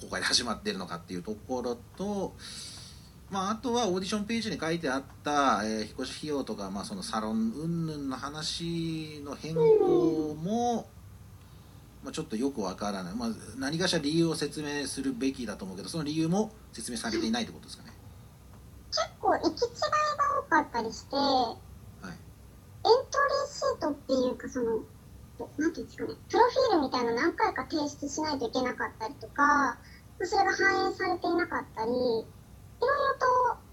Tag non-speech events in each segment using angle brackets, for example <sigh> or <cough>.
公開で始まってるのかっていうところと、まあ、あとはオーディションページに書いてあった、えー、引っ越し費用とか、まあ、そのサロン云々の話の変更も、まあ、ちょっとよくわからない、まあ、何かしら理由を説明するべきだと思うけどその理由も説明されていないってことですかね結構行き違いが多かったりして、はい、エントリーシートっていうかそのなんていうんですかね、プロフィールみたいな何回か提出しないといけなかったりとか、それが反映されていなかったり、いろいろ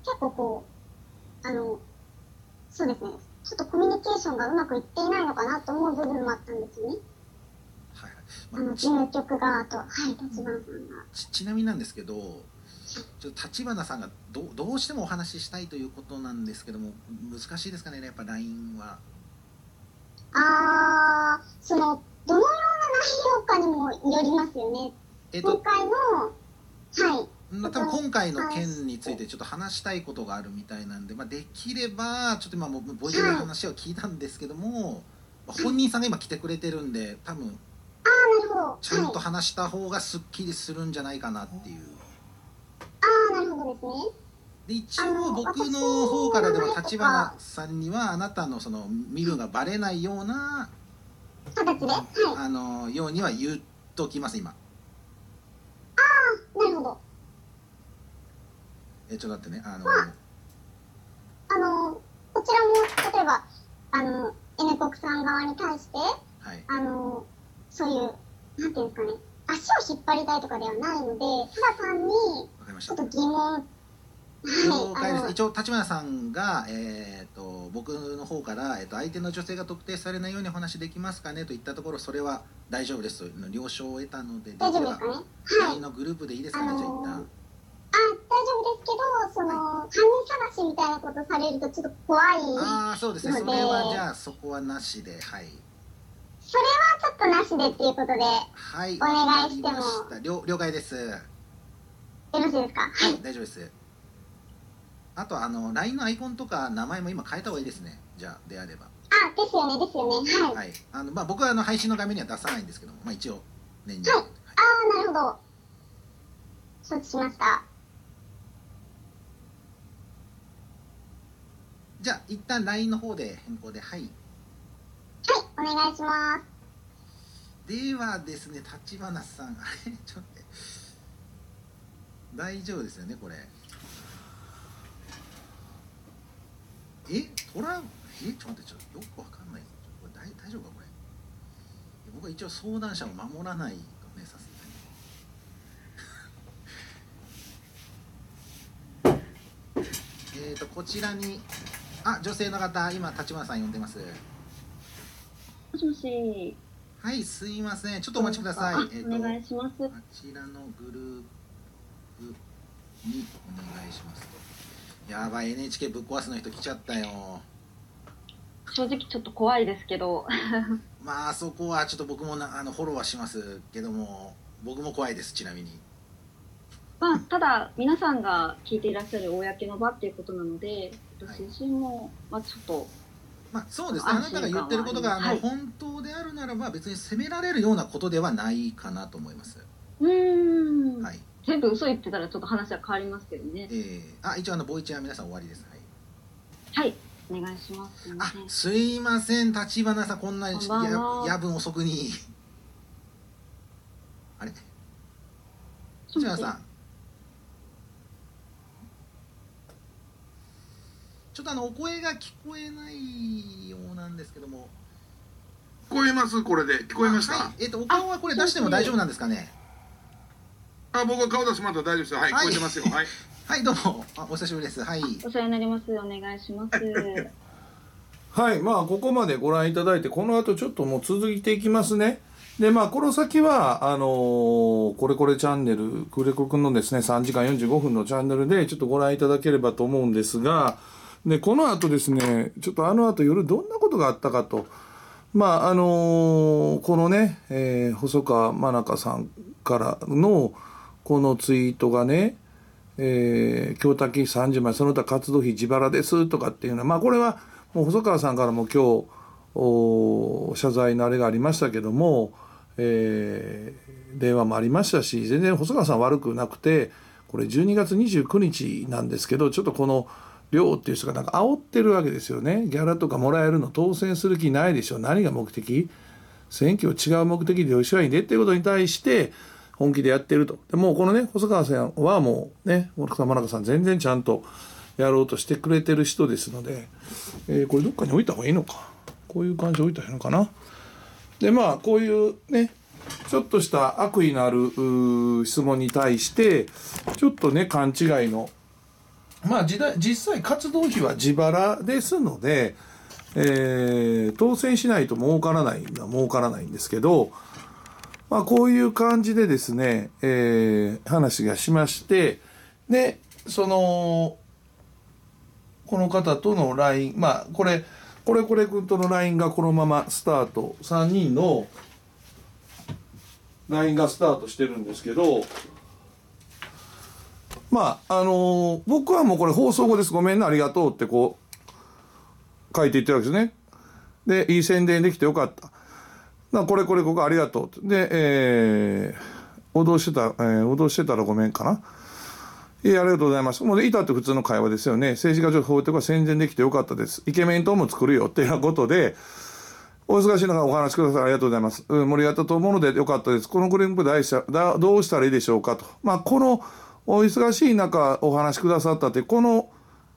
と結構こう、あの、そうですね、ちょっとコミュニケーションがうまくいっていないのかなと思う部分もあったんですよね。はいあ、の事務局側と、はい、立花さんがち。ちなみになんですけど、ちょ立花さんがどどうしてもお話ししたいということなんですけども、難しいですかね、やっぱ LINE は。ああ、その、どのような内容かにもよりますよね。えっと、今回の、はい。多分今回の件についてちょっと話したいことがあるみたいなんで、まあ、できればちょっと今もボイドの話を聞いたんですけども、はい、本人さんが今来てくれてるんで多分ちゃんと話した方がすっきりするんじゃないかなっていう。ああなるほどですね。で一応僕の方からでは立花さんにはあなたのその身分がバレないような形で、はい、あのようには言っときます今ああなるほどえちょっと待ってねあの、まあ、あのこちらも例えばあの N 国さん側に対して、はい、あのそういうなんていうんですかね足を引っ張りたいとかではないのでただんにちょっと疑問はい、一応立花さんが、えーと、僕の方から、えーと、相手の女性が特定されないようにお話できますかねと言ったところそれは大丈夫ですと了承を得たので大丈夫ですかね、はい、のグループでいいですかね、じゃあ一旦。あ大丈夫ですけどその、犯人探しみたいなことされるとちょっと怖いのであそうですねそれはじゃあそこはなしではいそれはちょっとなしでっていうことで、はい、お願いしても了解ですよろしいですかはい、はい、大丈夫ですあとあの LINE のアイコンとか名前も今変えた方がいいですねじゃあであればあですよねですよねはい、はい、あのまあ僕はあの配信の画面には出さないんですけども、まあ、一応年次、はい、ああなるほど承知しましたじゃあ一旦 LINE の方で変更ではいはいお願いしますではですね立花さんあれちょっと大丈夫ですよねこれえトラえちょっと待ってちょっとよくわかんないこれ大大丈夫かこれ僕は一応相談者を守らないよねさすがに <laughs> えっとこちらにあ女性の方今立花さん呼んでますもしもしはいすいませんちょっとお待ちください、えー、お願いしますこちらのグループにお願いしますやばい NHK ぶっ壊すの人来ちゃったよ正直ちょっと怖いですけど <laughs> まあそこはちょっと僕もなあのフォローはしますけども僕も怖いですちなみにまあただ皆さんが聞いていらっしゃる公の場っていうことなので私自身も、まあちょっとまあ、そうですねあなたが言ってることがあの、本当であるならば別に責められるようなことではないかなと思います。うんはい全部嘘言ってたらちょっと話は変わりますけどね。えー、あ一応あのボイちゃん皆さん終わりです。はい。はい。お願いします。あすいません立花さんこんなにや夜分遅くに。あれ。立花さん。ちょっとあのお声が聞こえないようなんですけども。聞こえますこれで聞こえました。はい、えっ、ー、とお顔はこれ出しても大丈夫なんですかね。あ、僕は顔出しまだ大丈夫ですよ。はい、はい、聞こえてますよ。はい。<laughs> はい、どうも、あ、お久しぶりです。はい。お世話になります。お願いします。<laughs> はい、まあ、ここまでご覧いただいて、この後ちょっともう続いていきますね。で、まあ、この先は、あのー、これこれチャンネル、くれこくんのですね、3時間45分のチャンネルで、ちょっとご覧いただければと思うんですが、で、この後ですね、ちょっとあの後夜どんなことがあったかと、まあ、あのー、このね、えー、細川真中さんからの、このツイートがね、えー、供託30枚、その他活動費自腹ですとかっていうのは、まあこれはもう細川さんからも今日、謝罪のあれがありましたけども、えー、電話もありましたし、全然細川さん悪くなくて、これ12月29日なんですけど、ちょっとこの、量っていう人がなんか煽ってるわけですよね。ギャラとかもらえるの当選する気ないでしょ。何が目的選挙違う目的で吉川に出っていうことに対して、本気でやってると。でもうこのね、細川さんはもうね、森ん、真中さん全然ちゃんとやろうとしてくれてる人ですので、えー、これどっかに置いた方がいいのか。こういう感じで置いた方がいいのかな。で、まあ、こういうね、ちょっとした悪意のある質問に対して、ちょっとね、勘違いの、まあ時代、実際活動費は自腹ですので、えー、当選しないと儲からないのは儲からないんですけど、まあ、こういう感じでですね、えー、話がしましてでそのこの方との LINE まあこれこれこれ君との LINE がこのままスタート3人の LINE がスタートしてるんですけどまああのー、僕はもうこれ放送後ですごめんなありがとうってこう書いていってるわけですね。でいい宣伝できてよかった。あ、これこれここありがとう。で、えー、脅してた、えー、脅してたらごめんかな。いや、ありがとうございます。もう、いたって普通の会話ですよね。政治家情報とか戦前できてよかったです。イケメン党も作るよっていうことで、お忙しい中お話しください。ありがとうございます。うん、盛り上がったと思うのでよかったです。このグループ大どうしたらいいでしょうかと。まあ、この、お忙しい中お話しくださったって、この、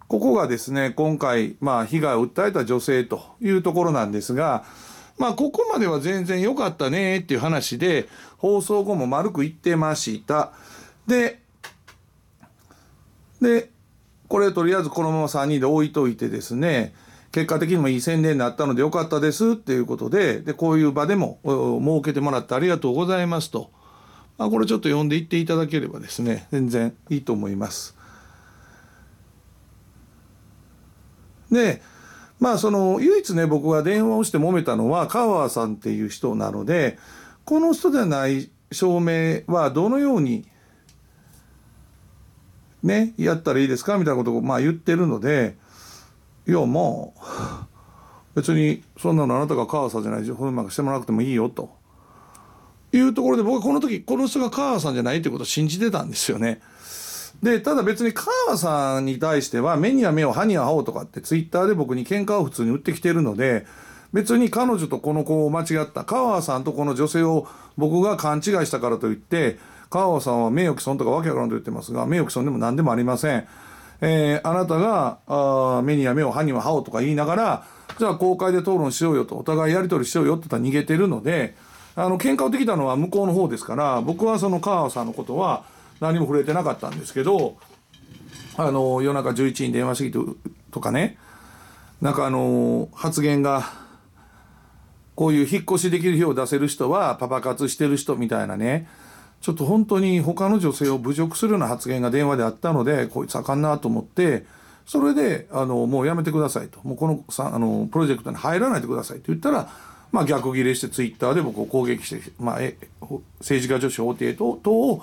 ここがですね、今回、まあ、被害を訴えた女性というところなんですが、まあ、ここまでは全然良かったねっていう話で、放送後も丸く言ってました。で、で、これとりあえずこのまま3人で置いといてですね、結果的にもいい宣伝になったので良かったですっていうことで、で、こういう場でも設けてもらってありがとうございますと。まあ、これちょっと読んでいっていただければですね、全然いいと思います。で、まあその唯一ね僕が電話をして揉めたのは川さんっていう人なのでこの人じゃない証明はどのようにねやったらいいですかみたいなことをまあ言ってるのでいやまあ別にそんなのあなたが川さんじゃない本なんかしてもらなくてもいいよというところで僕はこの時この人が川さんじゃないってことを信じてたんですよね。で、ただ別に川さんに対しては、目には目を、歯には歯をとかって、ツイッターで僕に喧嘩を普通に売ってきてるので、別に彼女とこの子を間違った、川さんとこの女性を僕が勘違いしたからといって、川さんは名誉毀損とかわけわからんと言ってますが、名誉毀損でも何でもありません。えー、あなたが、あ目には目を、歯には歯をとか言いながら、じゃあ公開で討論しようよと、お互いやり取りしようよって言ったら逃げてるので、あの、喧嘩をできたのは向こうの方ですから、僕はその川さんのことは、何も触れてなかったんですけどあの夜中11時に電話してきてとかねなんかあの発言がこういう引っ越しできる日を出せる人はパパ活してる人みたいなねちょっと本当に他の女性を侮辱するような発言が電話であったのでこいつあかんなと思ってそれであのもうやめてくださいともうこのさあのプロジェクトに入らないでくださいと言ったら、まあ、逆ギレしてツイッターで僕を攻撃して、まあ、え政治家女子法廷等を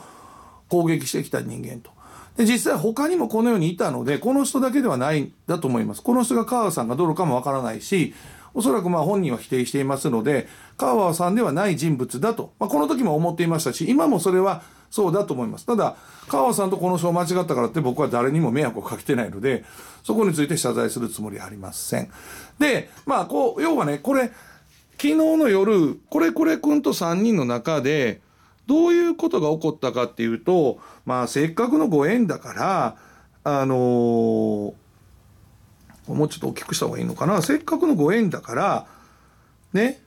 攻撃してきた人間と。で実際他にもこの世にいたのでこの人だけではないんだと思います。この人が川さんがどうかもわからないしおそらくまあ本人は否定していますので川さんではない人物だと、まあ、この時も思っていましたし今もそれはそうだと思います。ただ川さんとこの人を間違ったからって僕は誰にも迷惑をかけてないのでそこについて謝罪するつもりはありません。でまあこう要はねこれ昨日の夜これこれくんと3人の中でどういうことが起こったかっていうと、まあ、せっかくのご縁だから、あのー、もうちょっと大きくした方がいいのかな。せっかくのご縁だから、ね、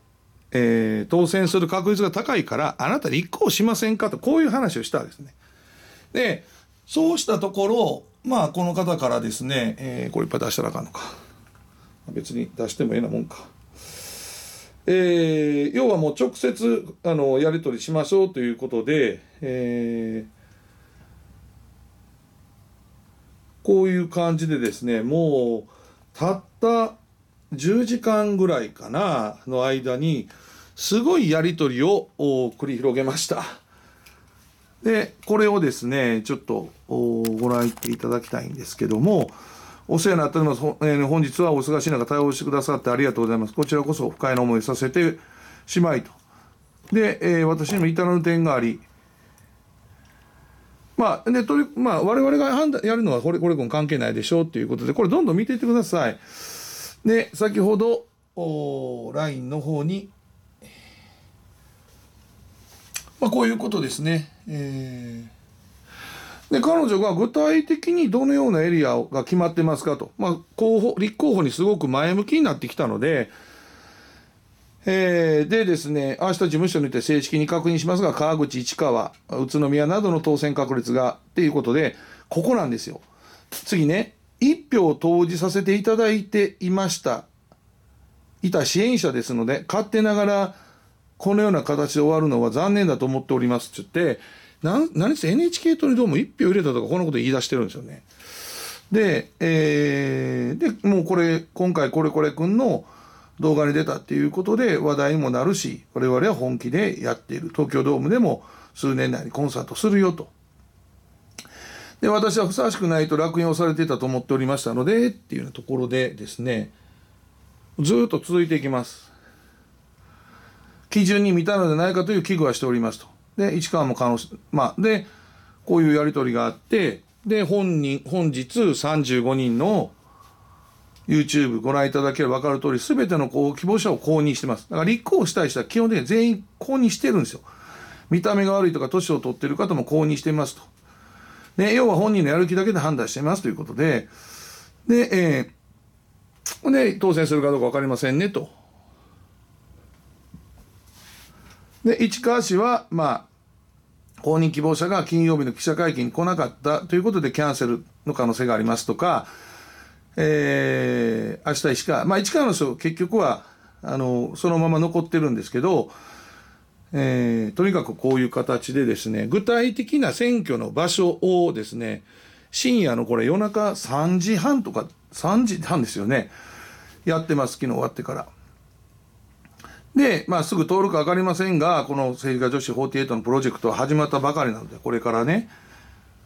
えー、当選する確率が高いから、あなた立候補しませんかと、こういう話をしたんですね。で、そうしたところ、まあ、この方からですね、えー、これいっぱい出したらあかんのか。別に出してもええなもんか。えー、要はもう直接あのやり取りしましょうということで、えー、こういう感じでですねもうたった10時間ぐらいかなの間にすごいやり取りを繰り広げました。でこれをですねちょっとご覧いただきたいんですけどもお世話になっております。えー、本日はお忙しい中対応してくださってありがとうございます。こちらこそ不快な思いさせてしまいと。で、えー、私にも至らぬ点があり、まあ、で、とり、まあ、我々が判断、やるのはこれ、これ関係ないでしょうということで、これどんどん見ていってください。で、先ほど、お LINE の方に、まあ、こういうことですね。えーで、彼女が具体的にどのようなエリアが決まってますかと。まあ、候補、立候補にすごく前向きになってきたので、えー、でですね、明日事務所にて正式に確認しますが、川口、市川、宇都宮などの当選確率が、っていうことで、ここなんですよ。次ね、1票を投じさせていただいていました。いた支援者ですので、勝手ながら、このような形で終わるのは残念だと思っております。って言って、なん何せ NHK 党にどうも一票入れたとかこんなこと言い出してるんですよね。で、えー、でもうこれ今回これこれくんの動画に出たっていうことで話題にもなるし我々は本気でやっている東京ドームでも数年内にコンサートするよと。で私はふさわしくないと落園をされていたと思っておりましたのでっていうようなところでですねずっと続いていきます。基準に満たのではないかという危惧はしておりますと。で市川も可能まあでこういうやり取りがあってで本人本日35人の YouTube ご覧いただければ分かる通り全てのこう希望者を公認してますだから立候補したい人は基本的に全員公認してるんですよ見た目が悪いとか年を取ってる方も公認してますとで要は本人のやる気だけで判断してますということでで,、えー、で当選するかどうか分かりませんねとで、市川市は、まあ、公認希望者が金曜日の記者会見に来なかったということでキャンセルの可能性がありますとか、えー、明日石川、まあ、市川の人、結局はあのそのまま残ってるんですけど、えー、とにかくこういう形でですね、具体的な選挙の場所をですね、深夜のこれ夜中3時半とか、3時半ですよね、やってます、昨日終わってから。で、まあ、すぐ通るか分かりませんがこの政治家女子48のプロジェクトは始まったばかりなのでこれからね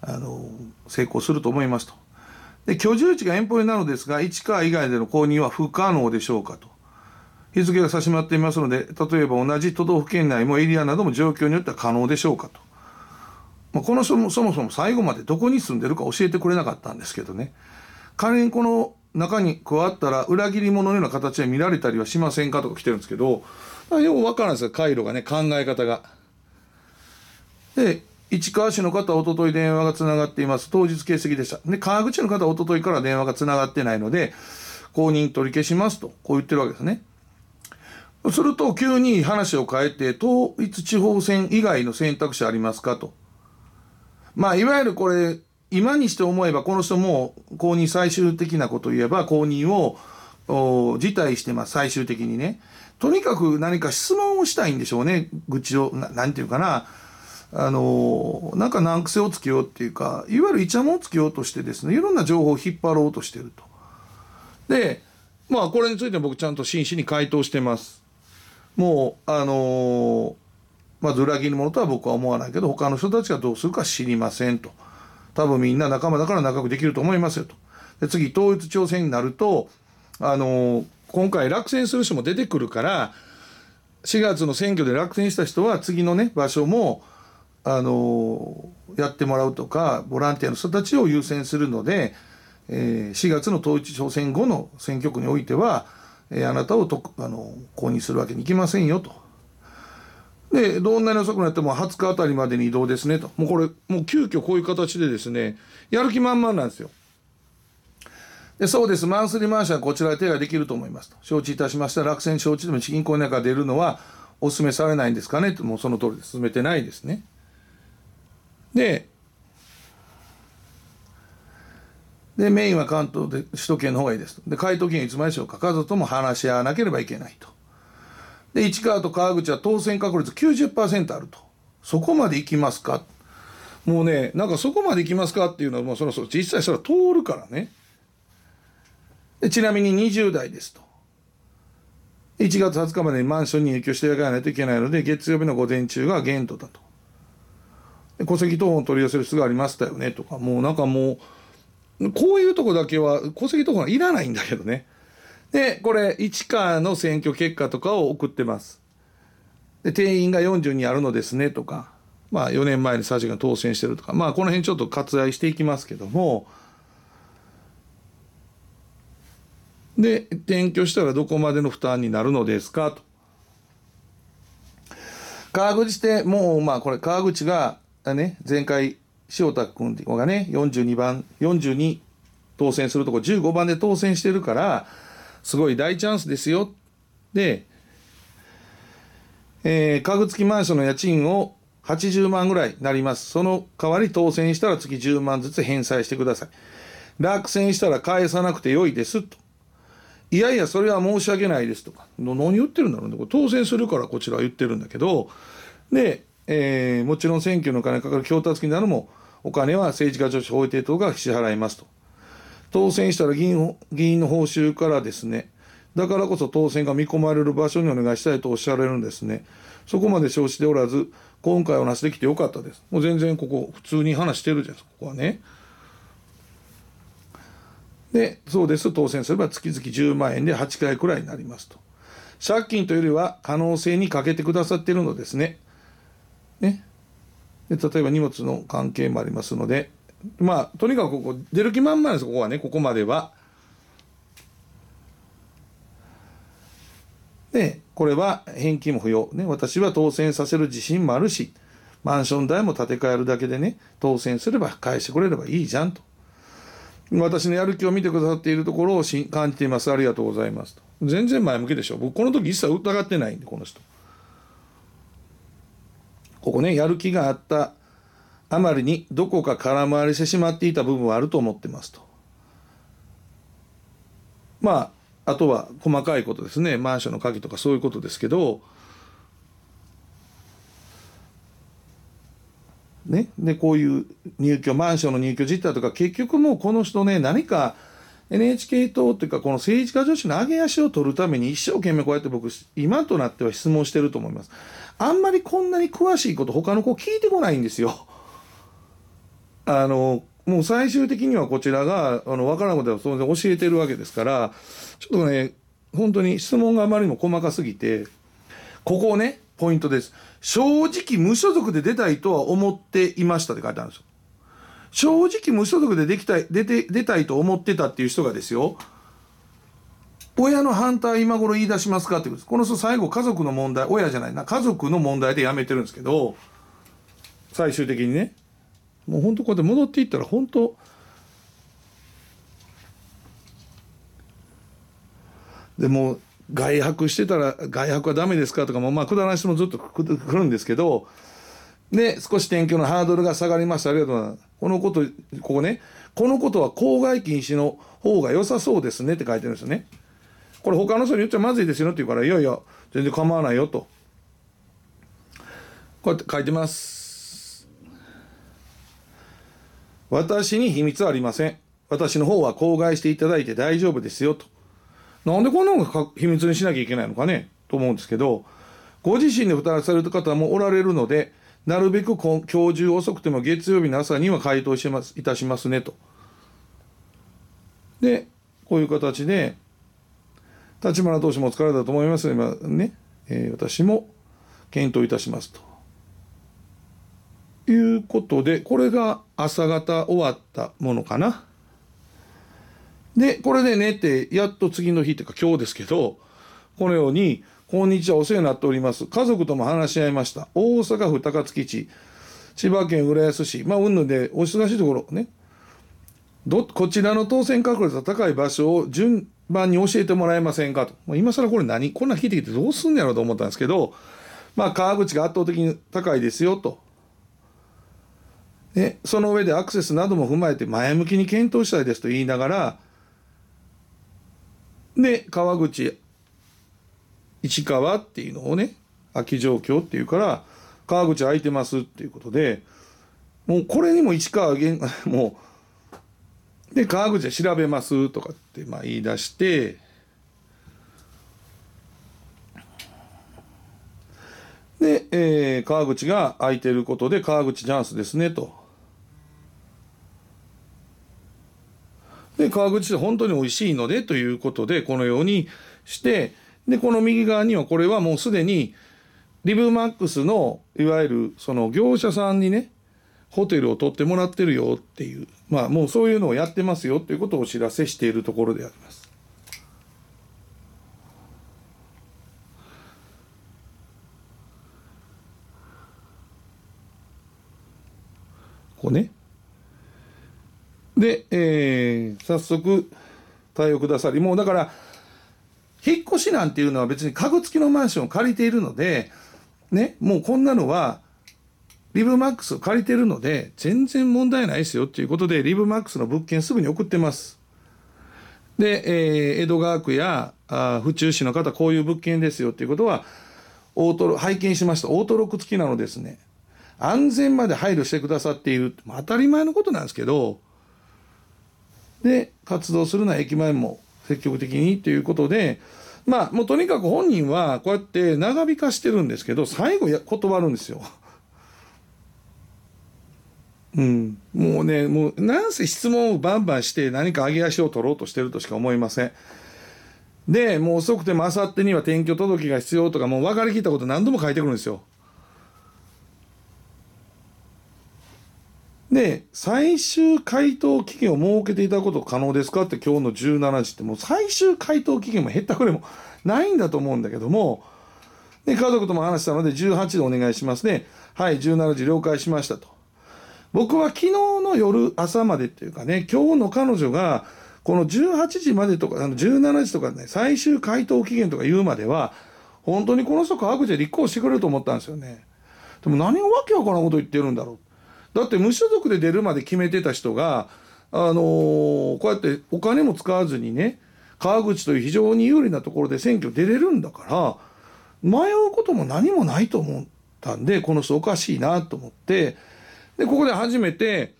あの成功すると思いますと。で居住地が遠方になるのですが市川以外での購入は不可能でしょうかと。日付が差し回っていますので例えば同じ都道府県内もエリアなども状況によっては可能でしょうかと。まあ、この人もそもそも最後までどこに住んでるか教えてくれなかったんですけどね。仮にこの中に加わったら裏切り者のような形で見られたりはしませんかとか来てるんですけど、ようわからないですよ、回路がね、考え方が。で、市川市の方、おととい電話がつながっています。当日欠席でした。で、川口の方、おとといから電話がつながってないので、公認取り消しますと、こう言ってるわけですね。すると、急に話を変えて、統一地方選以外の選択肢ありますかと。まあ、いわゆるこれ、今にして思えばこの人も公認最終的なことを言えば公認を辞退してます最終的にねとにかく何か質問をしたいんでしょうね愚痴を何て言うかなあのなんか難癖をつけようっていうかいわゆるイチャモンをつけようとしてですねいろんな情報を引っ張ろうとしてると。でまあこれについて僕ちゃんと真摯に回答してます。もうあのまず裏切り者とは僕は思わないけど他の人たちがどうするか知りませんと。多分みんな仲間だから仲良くできると思いますよと。で次統一地方選になるとあの今回落選する人も出てくるから4月の選挙で落選した人は次のね場所もあのやってもらうとかボランティアの人たちを優先するので、えー、4月の統一地方選後の選挙区においては、えー、あなたをとあの公認するわけにいきませんよとで、どんなに遅くなっても20日あたりまでに移動ですねと。もうこれ、もう急遽こういう形でですね、やる気満々なんですよ。でそうです。マンスリーマンションはこちらで手ができると思いますと。承知いたしました。落選承知でも銀行の中出るのはお勧めされないんですかねと。もうその通りで進めてないですね。で、で、メインは関東で首都圏の方がいいですと。で、回答権いつまでしょうか。家族とも話し合わなければいけないと。で市川と川口は当選確率90%あるとそこまでいきますかもうねなんかそこまでいきますかっていうのはもうそろ実際それは通るからねでちなみに20代ですと1月20日までにマンションに入居していかないといけないので月曜日の午前中が限度だと戸籍謄本を取り寄せる必要がありましたよねとかもうなんかもうこういうとこだけは戸籍謄本はいらないんだけどねで、これ、市川の選挙結果とかを送ってます。で、定員が40人あるのですねとか、まあ4年前に佐治が当選してるとか、まあこの辺ちょっと割愛していきますけども、で、転居したらどこまでの負担になるのですかと。川口ってもう、まあこれ川口が、ね、前回、塩田君がね、42番、42当選するとこ15番で当選してるから、すごい大チャンスですよ。で、えー、家具付きマンションの家賃を80万ぐらいになります。その代わり当選したら月10万ずつ返済してください。落選したら返さなくてよいですと。いやいや、それは申し訳ないですとか。何言ってるんだろうね。これ当選するからこちらは言ってるんだけど、で、えー、もちろん選挙の金かかる供託金なども、お金は政治家女子法廷等が支払いますと。当選したら議員議員の報酬からですね、だからこそ当選が見込まれる場所にお願いしたいとおっしゃられるんですね。そこまで承知でおらず、今回お話できてよかったです。もう全然ここ、普通に話してるじゃないですか、ここはね。で、そうです、当選すれば月々10万円で8回くらいになりますと。借金というよりは可能性に欠けてくださっているのですね。ね。で例えば荷物の関係もありますので、まあとにかくここ出る気満々ですここはねここまでは。でこれは返金も不要、ね、私は当選させる自信もあるしマンション代も建て替えるだけでね当選すれば返してくれればいいじゃんと私のやる気を見てくださっているところを感じていますありがとうございますと全然前向きでしょ僕この時一切疑ってないんでこの人ここねやる気があったあまりにどこか空回りしてしまっていた部分はあると思ってますと。まああとは細かいことですねマンションの鍵とかそういうことですけどね、でこういう入居マンションの入居実態とか結局もうこの人ね何か NHK 党というかこの政治家女子の上げ足を取るために一生懸命こうやって僕今となっては質問してると思いますあんまりこんなに詳しいこと他の子聞いてこないんですよあの、もう最終的にはこちらが、あの、わからんことは当然教えてるわけですから、ちょっとね、本当に質問があまりにも細かすぎて、ここね、ポイントです。正直無所属で出たいとは思っていましたって書いてあるんですよ。正直無所属でできたい、出て、出たいと思ってたっていう人がですよ、親の反対今頃言い出しますかってことです。この人最後家族の問題、親じゃないな、家族の問題でやめてるんですけど、最終的にね。もう本当こうやって戻っていったら本当でも外泊してたら外泊はダメですかとかもまあくだらない人もずっとくるんですけどで少し転居のハードルが下がりましたありがとうございますこのことここねこのことは公害禁止の方が良さそうですねって書いてるんですよねこれ他の人に言っちゃまずいですよって言うからいやいや全然構わないよとこうやって書いてます私に秘密はありません。私の方は口外していただいて大丈夫ですよと。なんでこんなのが秘密にしなきゃいけないのかねと思うんですけど、ご自身で負担される方もおられるので、なるべく今日中遅くても月曜日の朝には回答しますいたしますねと。で、こういう形で、立花投手もお疲れだと思いますが、ね、えー、私も検討いたしますと。いうことでこれが朝方終わったものかな。でこれで寝てやっと次の日というか今日ですけどこのように「こんにちはお世話になっております家族とも話し合いました大阪府高槻市千葉県浦安市まあうんぬんでお忙しいところねどこちらの当選確率が高い場所を順番に教えてもらえませんかと。今更これ何こんな聞いてきてどうすんのやろうと思ったんですけど、まあ、川口が圧倒的に高いですよと。ね、その上でアクセスなども踏まえて前向きに検討したいですと言いながらで川口市川っていうのをね空き状況っていうから川口空いてますっていうことでもうこれにも市川ん、<laughs> もうで川口で調べますとかってまあ言い出してで、えー、川口が空いてることで川口チャンスですねとで川口で本当に美味しいのでということでこのようにしてでこの右側にはこれはもうすでにリブマックスのいわゆるその業者さんにねホテルを取ってもらってるよっていうまあもうそういうのをやってますよっていうことをお知らせしているところであります。で、えー、早速、対応くださり、もうだから、引っ越しなんていうのは別に家具付きのマンションを借りているので、ね、もうこんなのは、リブマックスを借りてるので、全然問題ないですよっていうことで、リブマックスの物件すぐに送ってます。で、えー、江戸川区やあ府中市の方、こういう物件ですよっていうことは、オートロ、拝見しました。オートロック付きなのですね。安全まで配慮してくださっている。当たり前のことなんですけど、で活動するのは駅前も積極的にということでまあもうとにかく本人はこうやって長引かしてるんですけど最後や断るんですよ。うん、もうねもうなんせ質問をバンバンして何か上げ足を取ろうとしてるとしか思いません。でもう遅くてもあさってには転居届が必要とかもう分かりきったこと何度も書いてくるんですよ。で、最終回答期限を設けていただくこと可能ですかって今日の17時ってもう最終回答期限も減ったくれもないんだと思うんだけども、で、家族とも話したので18でお願いしますね。はい、17時了解しましたと。僕は昨日の夜、朝までっていうかね、今日の彼女が、この18時までとか、あの17時とかね、最終回答期限とか言うまでは、本当にこの人科学者立候補してくれると思ったんですよね。でも何をわけわからんこと言ってるんだろう。だって無所属で出るまで決めてた人が、あのー、こうやってお金も使わずにね川口という非常に有利なところで選挙出れるんだから迷うことも何もないと思ったんでこの人おかしいなと思ってでここで初めて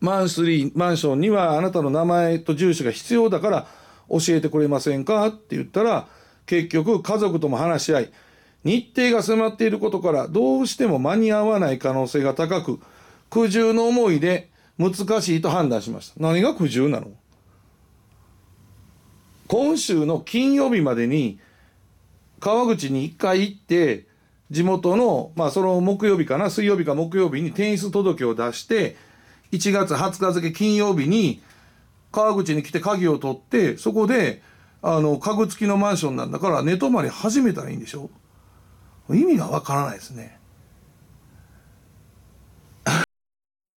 マンスリーマンションにはあなたの名前と住所が必要だから教えてくれませんかって言ったら結局家族とも話し合い日程が迫っていることからどうしても間に合わない可能性が高く苦渋の思いで難しいと判断しました何が苦渋なの今週の金曜日までに川口に1回行って地元のまあその木曜日かな水曜日か木曜日に転出届を出して1月20日付金曜日に川口に来て鍵を取ってそこであの家具付きのマンションなんだから寝泊まり始めたらいいんでしょ意味がわからないですね。